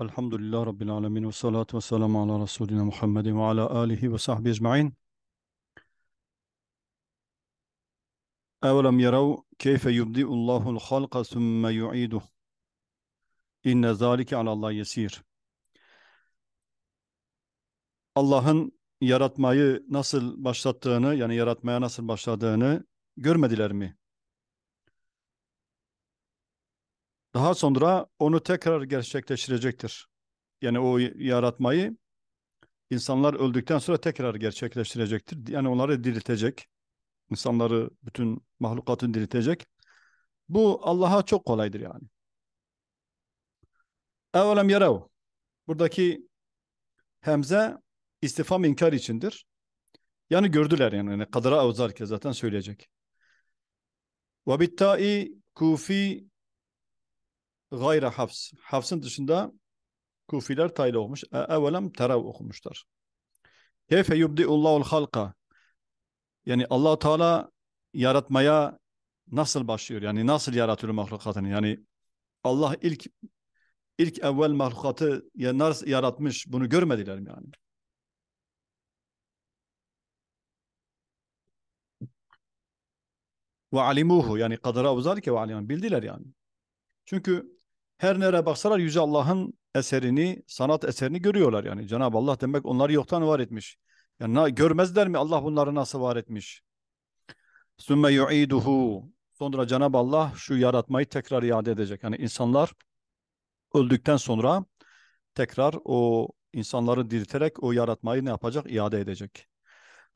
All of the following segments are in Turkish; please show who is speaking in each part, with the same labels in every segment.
Speaker 1: Elhamdülillah Rabbil Alemin ve salatu ve selamu ala Resulina Muhammedin ve ala alihi ve sahbihi ecma'in. Evelem yarav keyfe yubdi'ullahul halka sümme yu'iduh. İnne zalike alallah yesir. Allah'ın yaratmayı nasıl başlattığını yani yaratmaya nasıl başladığını görmediler mi? Daha sonra onu tekrar gerçekleştirecektir. Yani o yaratmayı insanlar öldükten sonra tekrar gerçekleştirecektir. Yani onları diriltecek. İnsanları, bütün mahlukatını diriltecek. Bu Allah'a çok kolaydır yani. Evelem yarav. Buradaki hemze istifam inkar içindir. Yani gördüler yani. yani kadara avzar ki zaten söyleyecek. Ve bittâi kufi gayre hafs. Hafs'ın dışında Kufiler tayla okumuş. E, evvelem terav okumuşlar. Keyfe yubdi'ullahul halka. Yani allah Teala yaratmaya nasıl başlıyor? Yani nasıl yaratıyor mahlukatını? Yani Allah ilk ilk evvel mahlukatı yaratmış. Bunu görmediler mi yani? Ve alimuhu yani kadara uzar ki ve alimuhu. Bildiler yani. Çünkü her nereye baksalar yüce Allah'ın eserini, sanat eserini görüyorlar yani. Cenab-ı Allah demek onları yoktan var etmiş. Yani görmezler mi Allah bunları nasıl var etmiş? Sümme yu'iduhu. Sonra Cenab-ı Allah şu yaratmayı tekrar iade edecek. Yani insanlar öldükten sonra tekrar o insanları dirilterek o yaratmayı ne yapacak? İade edecek.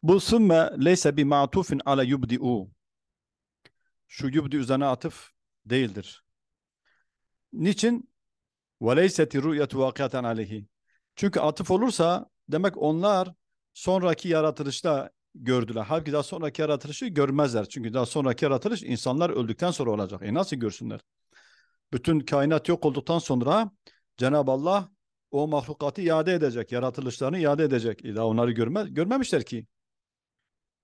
Speaker 1: Bu sümme leyse bi ma'tufin ala yubdi'u. Şu yubdi üzerine atıf değildir. Niçin? وَلَيْسَتِ رُؤْيَةُ وَاقِيَةً عَلَيْهِ Çünkü atıf olursa demek onlar sonraki yaratılışta gördüler. Halbuki daha sonraki yaratılışı görmezler. Çünkü daha sonraki yaratılış insanlar öldükten sonra olacak. E nasıl görsünler? Bütün kainat yok olduktan sonra Cenab-ı Allah o mahlukatı iade edecek, yaratılışlarını iade edecek. E daha onları görme, görmemişler ki.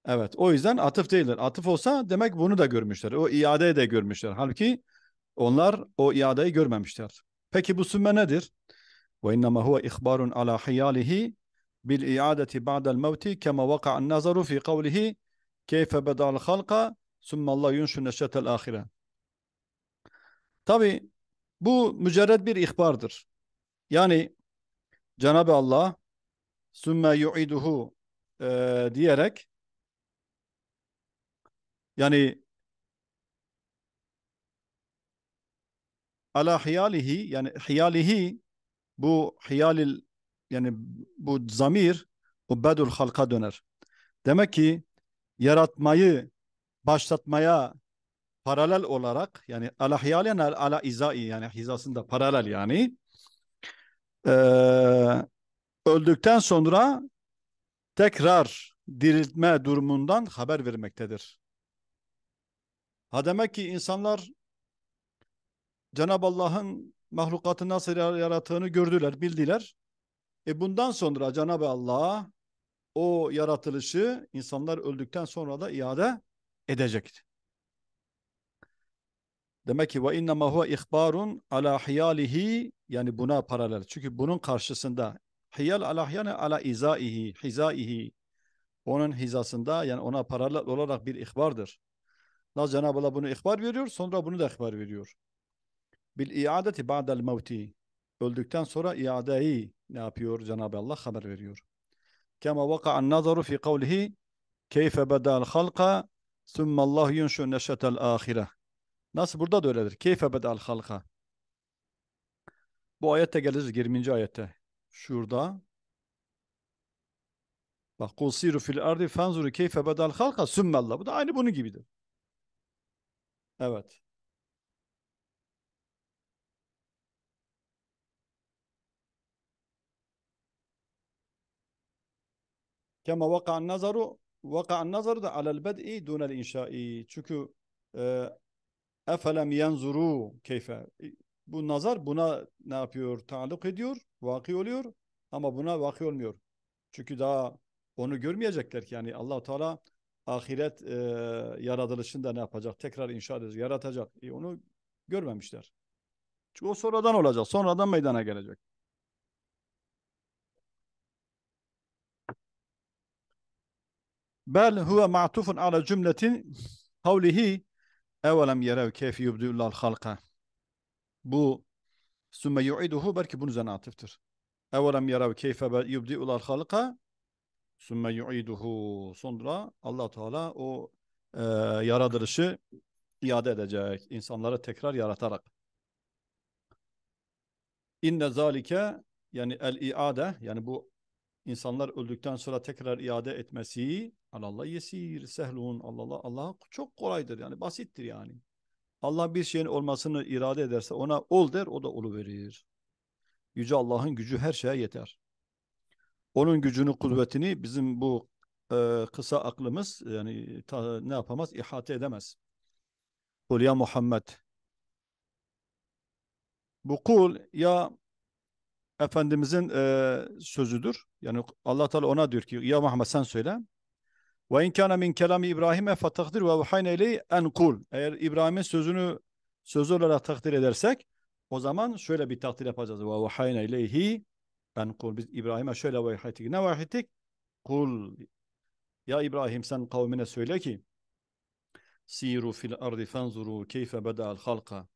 Speaker 1: Evet, o yüzden atıf değildir. Atıf olsa demek bunu da görmüşler. O iadeyi de görmüşler. Halbuki onlar o iadeyi görmemişler. Peki bu sümme nedir? Ve innema huve ihbarun ala hiyalihi bil iadeti ba'del mevti kema vaka'an nazaru fi kavlihi keyfe beda'l halka sümme Allah yunşu neşetel ahire. Tabi bu mücerred bir ihbardır. Yani Cenab-ı Allah sümme yu'iduhu e, diyerek yani ala hiyalihi yani hiyalihi bu hiyalil yani bu zamir o bedul halka döner. Demek ki yaratmayı başlatmaya paralel olarak yani ala hiyali hiyalen ala izai yani hizasında paralel yani e, öldükten sonra tekrar diriltme durumundan haber vermektedir. Ha demek ki insanlar Cenab-ı Allah'ın mahlukatı nasıl yarattığını gördüler, bildiler. E bundan sonra Cenab-ı Allah o yaratılışı insanlar öldükten sonra da iade edecekti. Demek ki ve innema huve ihbarun ala hiyalihi yani buna paralel. Çünkü bunun karşısında hiyal ala hiyane ala izaihi, hizaihi onun hizasında yani ona paralel olarak bir ihbardır. Cenab-ı Allah bunu ihbar veriyor sonra bunu da ihbar veriyor. Bil iadeti ba'del mevti. Öldükten sonra iadeyi ne yapıyor? Cenab-ı Allah haber veriyor. Kema vaka'an nazaru fi kavlihi keyfe beda'l halka summallahu yunşu neşetel ahire. Nasıl burada da öyledir. Keyfe beda'l halka. Bu ayette geliriz 20. ayette. Şurada Bak kul siru fil ardi fanzuru keyfe bedal halka sümmellah. Bu da aynı bunun gibidir. Evet. Kema vaka'an nazaru vaka'an nazaru da alel bed'i dunel inşai. Çünkü e, efelem yenzuru keyfe. Bu nazar buna ne yapıyor? Taalluk ediyor, vaki oluyor ama buna vaki olmuyor. Çünkü daha onu görmeyecekler ki yani allah Teala ahiret e, yaratılışında ne yapacak? Tekrar inşa edecek, yaratacak. E, onu görmemişler. Çünkü o sonradan olacak, sonradan meydana gelecek. Bel huve ma'tufun ala cümletin kavlihi evelem yerev keyfi yubdüllal halka. Bu sümme yu'iduhu belki bunun üzerine atıftır. Evelem yerev keyfe yubdüllal halka sümme yu'iduhu. Sonra allah Teala o e, yaratılışı iade edecek. insanları tekrar yaratarak. İnne zalike yani el iade yani bu insanlar öldükten sonra tekrar iade etmesi Allah yesir, sehlun. Allah Allah çok kolaydır yani basittir yani. Allah bir şeyin olmasını irade ederse ona ol der o da olu verir. Yüce Allah'ın gücü her şeye yeter. Onun gücünü, kuvvetini bizim bu e, kısa aklımız yani ta, ne yapamaz? ihate edemez. Kul ya Muhammed. Bu kul ya Efendimizin e, sözüdür. Yani Allah Teala ona diyor ki ya Muhammed sen söyle. Ve in kana min kelami İbrahim'e fatakdir ve vahayne iley en kul. Eğer İbrahim'in sözünü söz olarak takdir edersek o zaman şöyle bir takdir yapacağız. Ve vahayne ileyhi en kul. Biz İbrahim'e şöyle vahiy ettik. Ne vahiy ettik? Kul. Ya İbrahim sen kavmine söyle ki siru fil ardi fanzuru keyfe beda'al halka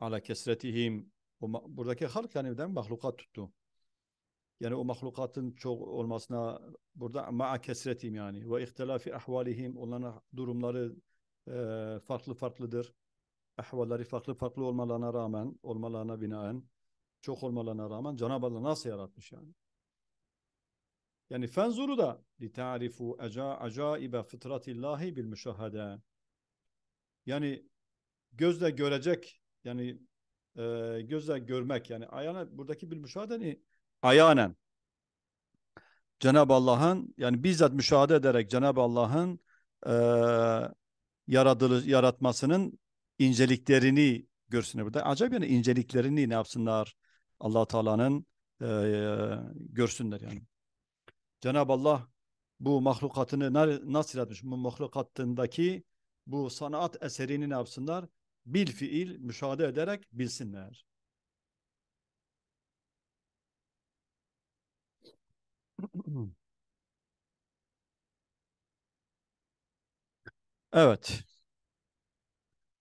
Speaker 1: ala kesretihim. Buradaki halk yani mahlukat tuttu yani o mahlukatın çok olmasına burada ma'a kesretim yani ve ihtilafi ahvalihim onların durumları e, farklı farklıdır. Ahvalları farklı farklı olmalarına rağmen, olmalarına binaen, çok olmalarına rağmen Cenab-ı Allah nasıl yaratmış yani? Yani fenzuru da li ta'rifu acaibe fıtratillahi bil müşahede. Yani gözle görecek yani e, gözle görmek yani ayana buradaki bil müşahedeni ayanen Cenab-ı Allah'ın yani bizzat müşahede ederek Cenab-ı Allah'ın e, yaratılış, yaratmasının inceliklerini görsünler. Burada acayip yani inceliklerini ne yapsınlar allah Teala'nın e, görsünler yani. Cenab-ı Allah bu mahlukatını nasıl yaratmış? Bu mahlukatındaki bu sanat eserini ne yapsınlar? Bil fiil müşahede ederek bilsinler. Evet.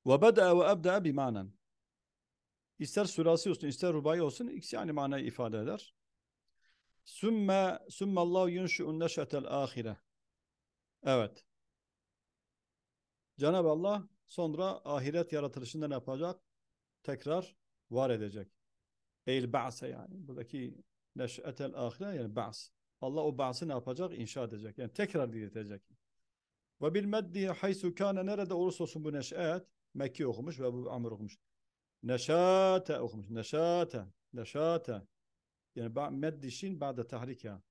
Speaker 1: Ve beda ve ebda bir manan. İster surası olsun, ister rubayı olsun ikisi aynı manayı ifade eder. Sümme sümme Allah yunşu'un neşetel ahire. Evet. Cenab-ı Allah sonra ahiret yaratılışında ne yapacak? Tekrar var edecek. Eyl ba'se yani. Buradaki neşetel ahire yani ba's. Allah o bağısı ne yapacak? İnşa edecek. Yani tekrar diriltecek. Ve bil meddi haysu kâne nerede olursa olsun bu neş'at Mekke okumuş ve bu Amr okumuş. Neşate okumuş. Neşate. Neşate. Yani meddi şin ba'de tahrika.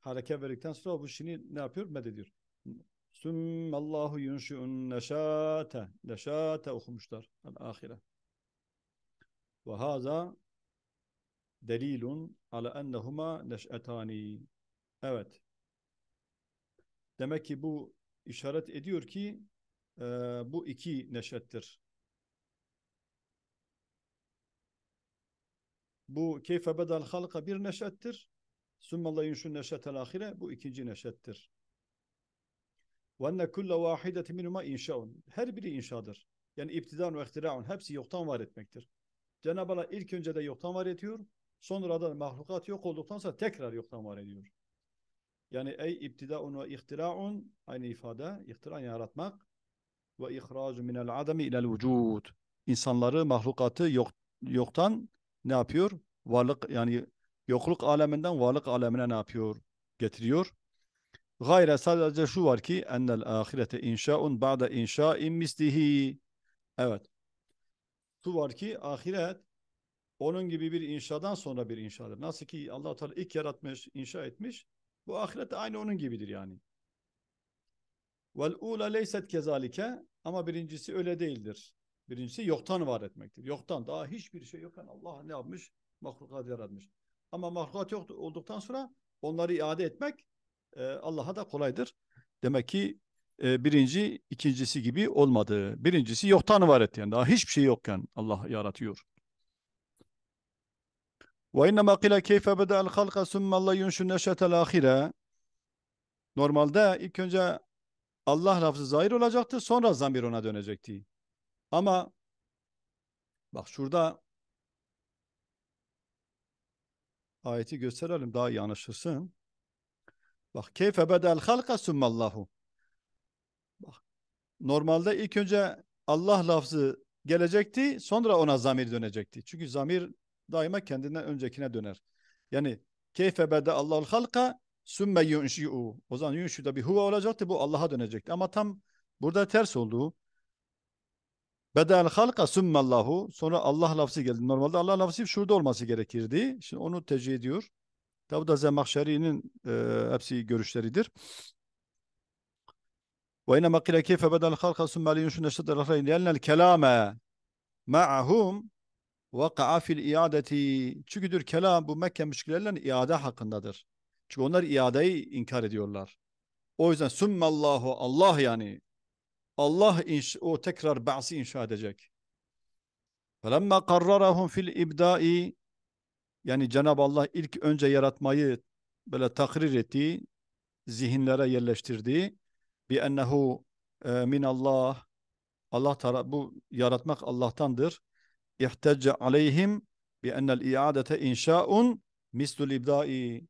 Speaker 1: Hareket verdikten sonra bu şini ne yapıyor? Med ediyor. Sümmallahu yunşi'un neşate. Neşate okumuşlar. Al ahire. Ve haza delilun ala ennehuma neş'etani. Evet. Demek ki bu işaret ediyor ki e, bu iki neşettir. Bu keyfe bedel halka bir neşettir. Sümme la yunşun neşetel ahire bu ikinci neşettir. Ve enne kulle vahideti minuma inşaun. Her biri inşadır. Yani iptidan ve ihtira'un. Hepsi yoktan var etmektir. Cenab-ı Allah ilk önce de yoktan var ediyor. Sonra da mahlukat yok olduktan sonra tekrar yoktan var ediyor. Yani ey ibtidaun ve ihtira'un aynı ifade. İhtira yaratmak ve ihracu minel ademi ilel vücud. İnsanları, mahlukatı yok, yoktan ne yapıyor? Varlık yani yokluk aleminden varlık alemine ne yapıyor? Getiriyor. Gayre sadece şu var ki ennel ahirete inşaun ba'de inşa'in mislihi. Evet. Şu var ki ahiret onun gibi bir inşadan sonra bir inşadır. Nasıl ki Allah Teala ilk yaratmış, inşa etmiş. Bu ahiret aynı onun gibidir yani. Vel ula leyset kezalike ama birincisi öyle değildir. Birincisi yoktan var etmektir. Yoktan daha hiçbir şey yokken Allah ne yapmış? Mahlukat yaratmış. Ama mahlukat yok olduktan sonra onları iade etmek e, Allah'a da kolaydır. Demek ki e, birinci, ikincisi gibi olmadı. Birincisi yoktan var etti. Yani daha hiçbir şey yokken Allah yaratıyor. وَاِنَّمَا قِلَ كَيْفَ بَدَا الْخَلْقَ ثُمَّ اللّٰهُ يُنْشُ نَشَةَ الْآخِرَةِ Normalde ilk önce Allah lafzı zahir olacaktı sonra zamir ona dönecekti. Ama bak şurada ayeti gösterelim daha iyi anlaşılsın. Bak keyfe bedel halka summallahu. Bak normalde ilk önce Allah lafzı gelecekti sonra ona zamir dönecekti. Çünkü zamir daima kendinden öncekine döner. Yani keyfe bede Allah'ul halka sümme yunşi'u. O zaman yunşi da bir huve olacaktı bu Allah'a dönecekti. Ama tam burada ters oldu. Bedel halka sümmellahu. Sonra Allah lafzı geldi. Normalde Allah lafzı şurada olması gerekirdi. Şimdi onu tecih ediyor. Tabi da Zemahşeri'nin e, hepsi görüşleridir. Ve inema kile keyfe bedel halka sümme yunşi'u neştedel ahreyn liyelnel kelame ma'ahum وَقَعَ فِي الْاِعَادَةِ Çünküdür kelam bu Mekke müşriklerinin iade hakkındadır. Çünkü onlar iadeyi inkar ediyorlar. O yüzden Allahu Allah yani Allah o tekrar ba'si inşa edecek. فَلَمَّا قَرَّرَهُمْ فِي الْاِبْدَاءِ Yani Cenab-ı Allah ilk önce yaratmayı böyle takrir etti zihinlere yerleştirdi bi ennehu e, min Allah Allah bu yaratmak Allah'tandır ihtecce aleyhim bi ennel iadete inşaun mislul ibdai.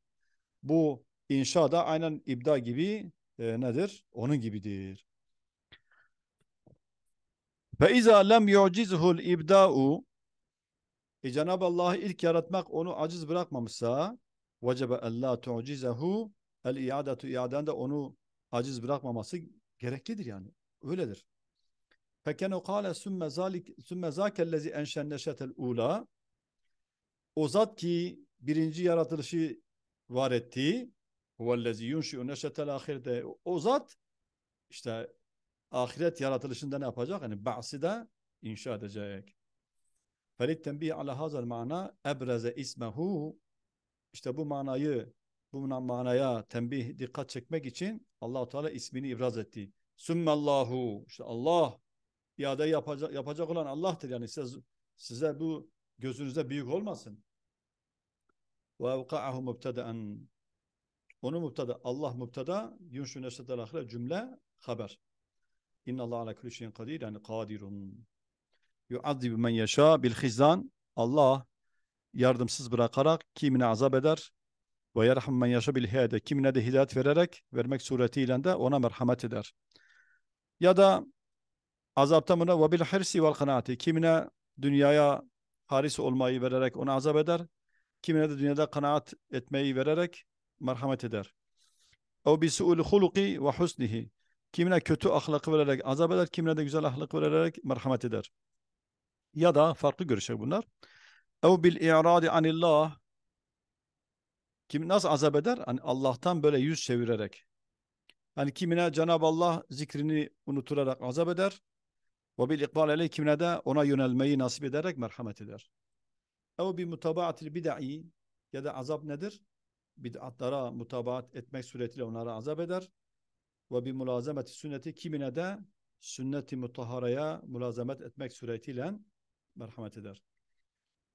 Speaker 1: Bu inşa da aynen ibda gibi e, nedir? Onun gibidir. Ve izâ lem yu'cizhul ibda'u e Cenab-ı Allah'ı ilk yaratmak onu aciz bırakmamışsa vecebe ellâ tu'cizehu el iadetu iaden onu aciz bırakmaması gereklidir yani. Öyledir. Fekene kâle sümme zalik sümme zâkellezi enşen neşetel ula. O zat ki birinci yaratılışı var etti, huvellezi yunşi'u neşetel ahirde. O zat işte ahiret yaratılışında ne yapacak? Yani ba'si inşa edecek. Felit tenbih ala hazal mana ebreze ismehu. İşte bu manayı bu manaya tembih dikkat çekmek için Allahu Teala ismini ibraz etti. Sümmallahu işte Allah iade yapacak, yapacak olan Allah'tır. Yani size, size bu gözünüzde büyük olmasın. وَاَوْقَعَهُ مُبْتَدَاً Onu mubtada Allah mübtada, yunşu neşretel ahire cümle, haber. İnna Allah ala kulli şeyin kadir, yani kadirun. Yuazibu men yaşa bil hizan. Allah yardımsız bırakarak kimine azap eder ve yerham men yaşa bil hidayet. Kimine de hidayet vererek, vermek suretiyle de ona merhamet eder. Ya da Azapta buna ve bil hirsi vel kanaati. Kimine dünyaya haris olmayı vererek onu azap eder. Kimine de dünyada kanaat etmeyi vererek merhamet eder. O bi su'ul huluki ve husnihi. Kimine kötü ahlakı vererek azap eder, kimine de güzel ahlak vererek merhamet eder. Ya da farklı görüşler bunlar. O bil i'radi anillah. Kim nasıl azap eder? Hani Allah'tan böyle yüz çevirerek. Hani kimine Cenab-ı Allah zikrini unuturarak azap eder. Ve bil ikbal aleyh kimine de ona yönelmeyi nasip ederek merhamet eder. Ev bi mutabaatil bid'i ya da azap nedir? Bid'atlara mutabaat etmek suretiyle onlara azap eder. Ve bi mulazameti sünneti kimine de Sünneti i mutaharaya mulazamet etmek suretiyle merhamet eder.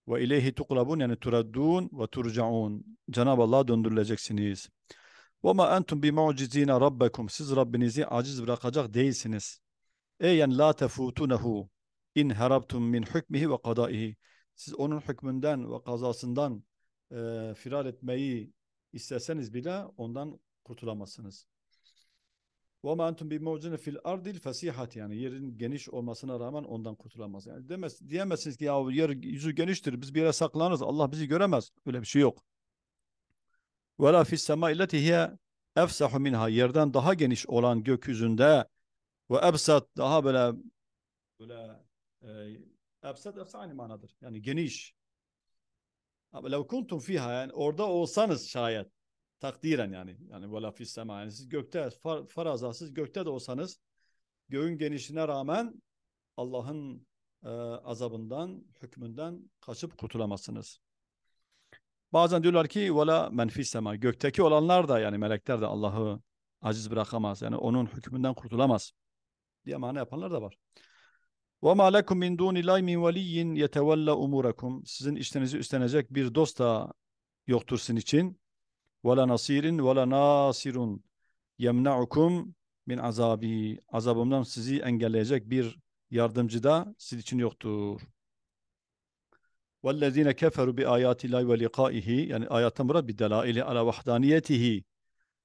Speaker 1: Ve ileyhi tuqlabun yani turaddun ve turcaun. Cenab-ı Allah'a döndürüleceksiniz. Ve ma entum bi mu'cizine rabbekum. Siz Rabbinizi aciz bırakacak değilsiniz. Eyen la tefutunehu in harabtum min hükmihi ve kadaihi. Siz onun hükmünden ve kazasından e, firar etmeyi isteseniz bile ondan kurtulamazsınız. Ve ma entum bi mucine fil ardil fasihat yani yerin geniş olmasına rağmen ondan kurtulamaz. Yani demez, diyemezsiniz ki ya yer yüzü geniştir biz bir yere saklanırız Allah bizi göremez. Öyle bir şey yok. Ve la fis sema illeti hiye efsahu minha yerden daha geniş olan gökyüzünde ve ebsat daha böyle böyle e, ebsat ebsat aynı manadır. Yani geniş. Ama lev kuntum fiha yani orada olsanız şayet takdiren yani yani vela fis yani siz gökte far, faraza siz gökte de olsanız göğün genişliğine rağmen Allah'ın e, azabından, hükmünden kaçıp kurtulamazsınız. Bazen diyorlar ki vela menfis sema gökteki olanlar da yani melekler de Allah'ı aciz bırakamaz. Yani onun hükmünden kurtulamaz diye mana yapanlar da var. Ve ma lekum min dunillahi min veliyyin yetevella umurakum. Sizin işlerinizi üstlenecek bir dost da yoktur sizin için. Ve la nasirin ve la nasirun yemna'ukum min azabi. Azabımdan sizi engelleyecek bir yardımcı da sizin için yoktur. وَالَّذ۪ينَ كَفَرُوا بِآيَاتِ اللّٰهِ وَلِقَائِهِ Yani ayetten burada bir delaili ala vahdaniyetihi.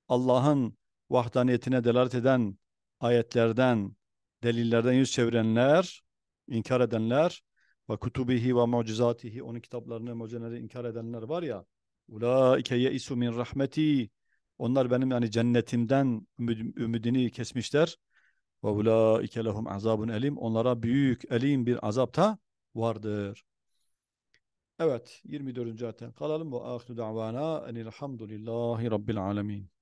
Speaker 1: Allah'ın vahdaniyetine delalet eden ayetlerden delillerden yüz çevirenler, inkar edenler ve kutubihi ve mucizatihi onun kitaplarını, mucizeleri inkar edenler var ya ulaike yeisu min rahmeti onlar benim yani cennetimden ümid, ümidini kesmişler. Ve ulaike lehum azabun elim onlara büyük elim bir azapta vardır. Evet 24. ayetten kalalım. Ve ahiru davana enilhamdülillahi rabbil alemin.